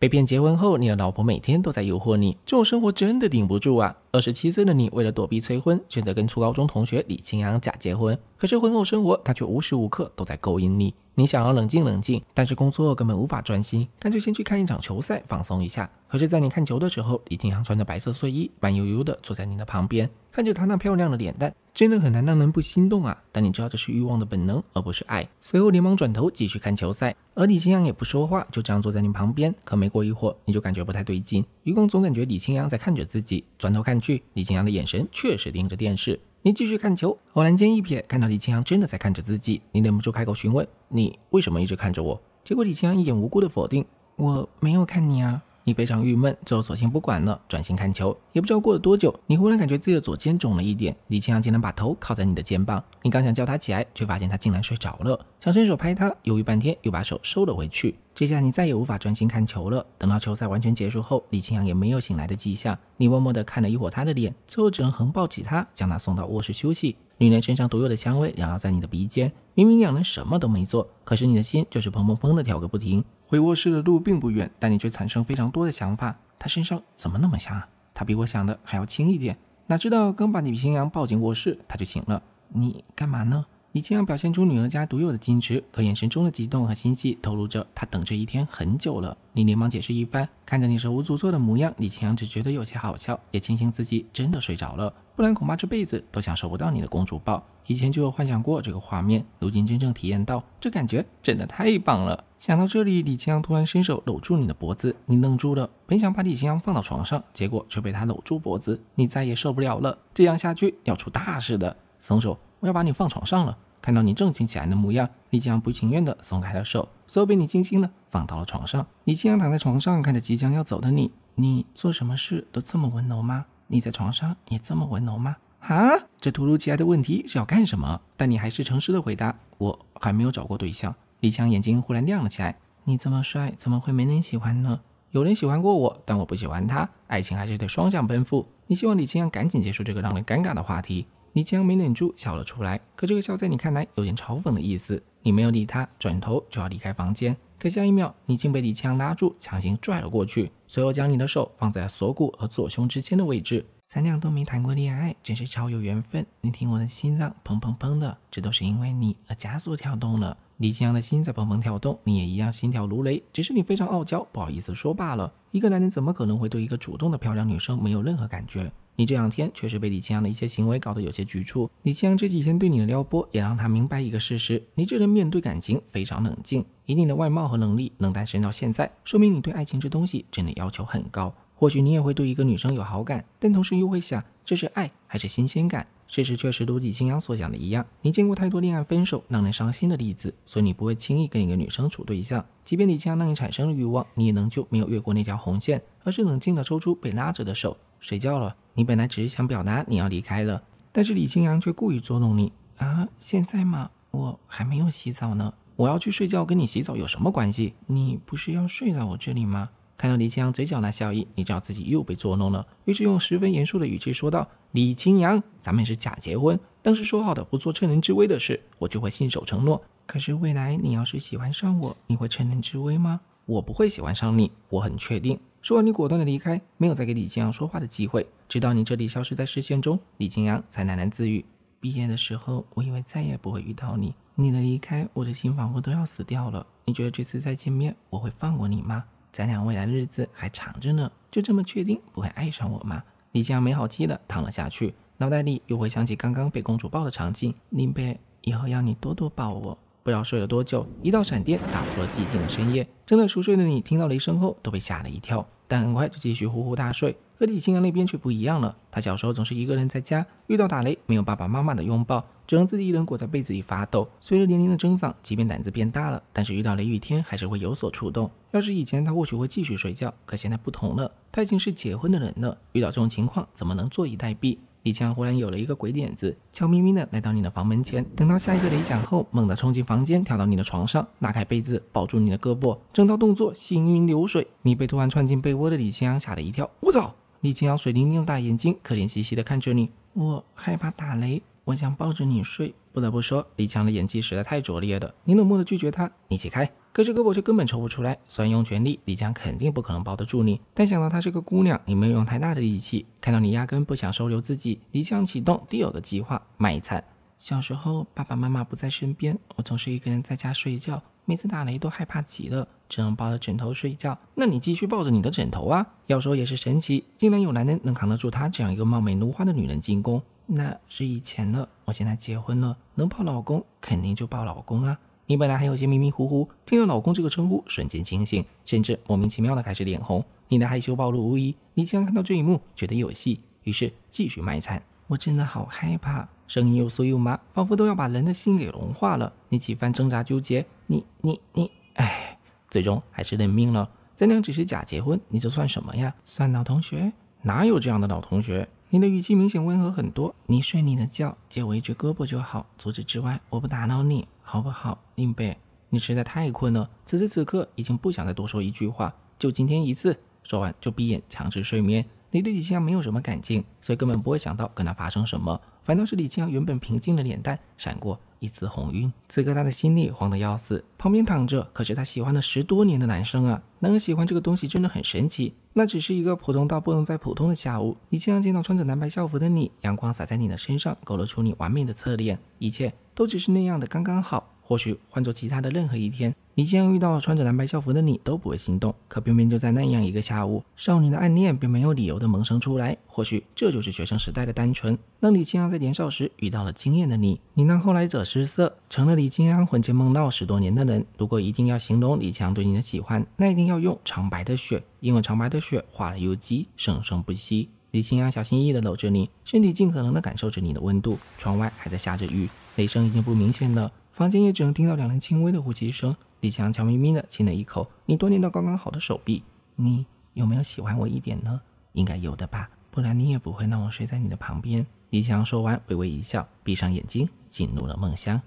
被骗结婚后，你的老婆每天都在诱惑你，这种生活真的顶不住啊！二十七岁的你，为了躲避催婚，选择跟初高中同学李清扬假结婚。可是婚后生活，他却无时无刻都在勾引你。你想要冷静冷静，但是工作根本无法专心，干脆先去看一场球赛放松一下。可是，在你看球的时候，李清扬穿着白色睡衣，慢悠悠的坐在你的旁边，看着他那漂亮的脸蛋，真的很难让人不心动啊。但你知道这是欲望的本能，而不是爱。随后连忙转头继续看球赛，而李清扬也不说话，就这样坐在你旁边。可没过一会儿，你就感觉不太对劲，余光总感觉李清扬在看着自己，转头看去。李清扬的眼神确实盯着电视，你继续看球。偶然间一瞥，看到李清扬真的在看着自己，你忍不住开口询问：“你为什么一直看着我？”结果李清扬一脸无辜的否定：“我没有看你啊。”你非常郁闷，最后索性不管了，专心看球。也不知道过了多久，你忽然感觉自己的左肩肿了一点。李清扬竟然把头靠在你的肩膀，你刚想叫他起来，却发现他竟然睡着了。想伸手拍他，犹豫半天，又把手收了回去。这下你再也无法专心看球了。等到球赛完全结束后，李清扬也没有醒来的迹象。你默默地看了一会他的脸，最后只能横抱起他，将他送到卧室休息。女人身上独有的香味缭绕在你的鼻尖。明明两人什么都没做，可是你的心就是砰砰砰的跳个不停。回卧室的路并不远，但你却产生非常多的想法。他身上怎么那么香啊？他比我想的还要轻一点。哪知道刚把女新娘抱进卧室，他就醒了。你干嘛呢？李清扬表现出女儿家独有的矜持，可眼神中的激动和欣喜透露着她等这一天很久了。你连忙解释一番，看着你手舞足蹈的模样，李清扬只觉得有些好笑，也庆幸自己真的睡着了，不然恐怕这辈子都享受不到你的公主抱。以前就有幻想过这个画面，如今真正体验到，这感觉真的太棒了。想到这里，李清扬突然伸手搂住你的脖子，你愣住了。本想把李清扬放到床上，结果却被他搂住脖子，你再也受不了了。这样下去要出大事的，松手。我要把你放床上了。看到你正经起来的模样，李阳不情愿地松开了手，手后被你轻轻地放到了床上。李清阳躺在床上，看着即将要走的你，你做什么事都这么温柔吗？你在床上也这么温柔吗？啊！这突如其来的问题是要干什么？但你还是诚实的回答：我还没有找过对象。李强眼睛忽然亮了起来：你这么帅，怎么会没人喜欢呢？有人喜欢过我，但我不喜欢他。爱情还是得双向奔赴。你希望李清阳赶紧结束这个让人尴尬的话题。李阳没忍住笑了出来，可这个笑在你看来有点嘲讽的意思。你没有理他，转头就要离开房间，可下一秒你竟被李阳拉住，强行拽了过去，随后将你的手放在锁骨和左胸之间的位置。咱俩都没谈过恋爱，真是超有缘分。你听我的心脏砰砰砰的，这都是因为你而加速跳动了。李阳的心在砰砰跳动，你也一样心跳如雷，只是你非常傲娇，不好意思说罢了。一个男人怎么可能会对一个主动的漂亮女生没有任何感觉？你这两天确实被李清扬的一些行为搞得有些局促。李清扬这几天对你的撩拨，也让他明白一个事实：你这人面对感情非常冷静，一定的外貌和能力能单身到现在，说明你对爱情这东西真的要求很高。或许你也会对一个女生有好感，但同时又会想，这是爱还是新鲜感？事实确实如李清扬所讲的一样，你见过太多恋爱分手让人伤心的例子，所以你不会轻易跟一个女生处对象。即便李清扬让你产生了欲望，你也仍旧没有越过那条红线，而是冷静地抽出被拉着的手，睡觉了。你本来只是想表达你要离开了，但是李清扬却故意捉弄你啊！现在吗？我还没有洗澡呢，我要去睡觉，跟你洗澡有什么关系？你不是要睡在我这里吗？看到李清扬嘴角那笑意，你知道自己又被捉弄了。于是用十分严肃的语气说道：“李清扬，咱们是假结婚，当时说好的不做趁人之危的事，我就会信守承诺。可是未来你要是喜欢上我，你会趁人之危吗？我不会喜欢上你，我很确定。”说完，你果断的离开，没有再给李清扬说话的机会。直到你彻底消失在视线中，李清扬才喃喃自语：“毕业的时候，我以为再也不会遇到你。你的离开，我的心仿佛都要死掉了。你觉得这次再见面，我会放过你吗？”咱俩未来的日子还长着呢，就这么确定不会爱上我吗？李佳没好气的躺了下去，脑袋里又回想起刚刚被公主抱的场景。林北，以后要你多多抱我。不知道睡了多久，一道闪电打破了寂静的深夜，正在熟睡的你听到雷声后都被吓了一跳。但很快就继续呼呼大睡，而李青阳那边却不一样了。他小时候总是一个人在家，遇到打雷没有爸爸妈妈的拥抱，只能自己一人裹在被子里发抖。随着年龄的增长，即便胆子变大了，但是遇到雷雨天还是会有所触动。要是以前他或许会继续睡觉，可现在不同了，他已经是结婚的人了，遇到这种情况怎么能坐以待毙？李强忽然有了一个鬼点子，悄咪咪的来到你的房门前，等到下一个雷响后，猛地冲进房间，跳到你的床上，拉开被子，抱住你的胳膊，整套动作行云流水。你被突然窜进被窝的李强吓了一跳，我操！李强水灵灵大眼睛，可怜兮兮的看着你，我害怕打雷。我想抱着你睡，不得不说，李强的演技实在太拙劣了。你冷漠的拒绝他，你起开，可是胳膊却根本抽不出来。虽然用全力，李强肯定不可能抱得住你，但想到她是个姑娘，也没有用太大的力气。看到你压根不想收留自己，李强启动第二个计划，卖惨。小时候爸爸妈妈不在身边，我总是一个人在家睡觉，每次打雷都害怕极了，只能抱着枕头睡觉。那你继续抱着你的枕头啊！要说也是神奇，竟然有男人能扛得住他这样一个貌美如花的女人进攻。那是以前的，我现在结婚了，能抱老公肯定就抱老公啊！你本来还有些迷迷糊糊，听到“老公”这个称呼，瞬间清醒，甚至莫名其妙的开始脸红，你的害羞暴露无遗，你竟然看到这一幕，觉得有戏，于是继续卖惨：“我真的好害怕，声音又酥又麻，仿佛都要把人的心给融化了。”你几番挣扎纠结，你你你，哎，最终还是认命了。咱俩只是假结婚，你这算什么呀？算老同学？哪有这样的老同学？你的语气明显温和很多。你睡你的觉，借我一只胳膊就好。除此之外，我不打扰你，好不好，令北？你实在太困了，此时此刻已经不想再多说一句话，就今天一次。说完就闭眼强制睡眠。你对李清扬没有什么感情，所以根本不会想到跟他发生什么。反倒是李清扬原本平静的脸蛋闪过一丝红晕，此刻他的心里慌得要死。旁边躺着可是他喜欢了十多年的男生啊！男人喜欢这个东西真的很神奇。那只是一个普通到不能再普通的下午，李清阳见到穿着蓝白校服的你，阳光洒在你的身上，勾勒出你完美的侧脸，一切都只是那样的刚刚好。或许换做其他的任何一天，李清遇到穿着蓝白校服的你都不会心动。可偏偏就在那样一个下午，少年的暗恋便没有理由的萌生出来。或许这就是学生时代的单纯，让李清阳在年少时遇到了惊艳的你，你让后来者失色，成了李清阳魂牵梦绕十多年的人。如果一定要形容李强对你的喜欢，那一定要用长白的雪，因为长白的雪化了又积，生生不息。李清阳小心翼翼的搂着你，身体尽可能的感受着你的温度。窗外还在下着雨，雷声已经不明显了。房间也只能听到两人轻微的呼吸声。李强悄咪咪的亲了一口你多练到刚刚好的手臂，你有没有喜欢我一点呢？应该有的吧，不然你也不会让我睡在你的旁边。李强说完，微微一笑，闭上眼睛，进入了梦乡。